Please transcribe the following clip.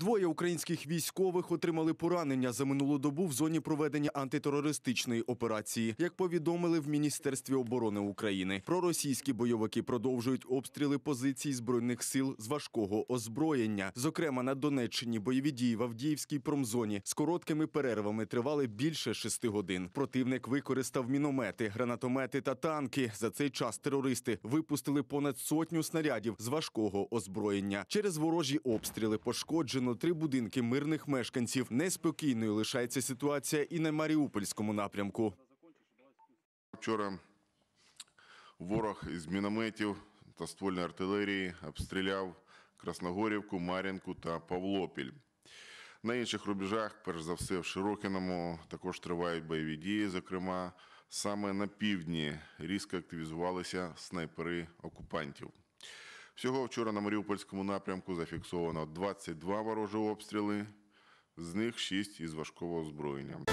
Двоє українських військових отримали поранення за минулу добу в зоні проведення антитерористичної операції, як повідомили в Міністерстві оборони України. Проросійські бойовики продовжують обстріли позицій збройних сил з важкого озброєння. Зокрема, на Донеччині бойові дії в Авдіївській промзоні з короткими перервами тривали більше шести годин. Противник використав міномети, гранатомети та танки. За цей час терористи випустили понад сотню снарядів з важкого озброєння. Через ворожі обстріли пошкоджено знищено три будинки мирних мешканців. Неспокійною лишається ситуація і на Маріупольському напрямку. Вчора ворог із мінометів та ствольної артилерії обстріляв Красногорівку, Мар'їнку та Павлопіль. На інших рубежах, перш за все, в Широкіному також тривають бойові дії. Зокрема, саме на півдні різко активізувалися снайпери окупантів. Всього вчора на Маріупольському напрямку зафіксовано 22 ворожі обстріли, з них 6 із важкого озброєння.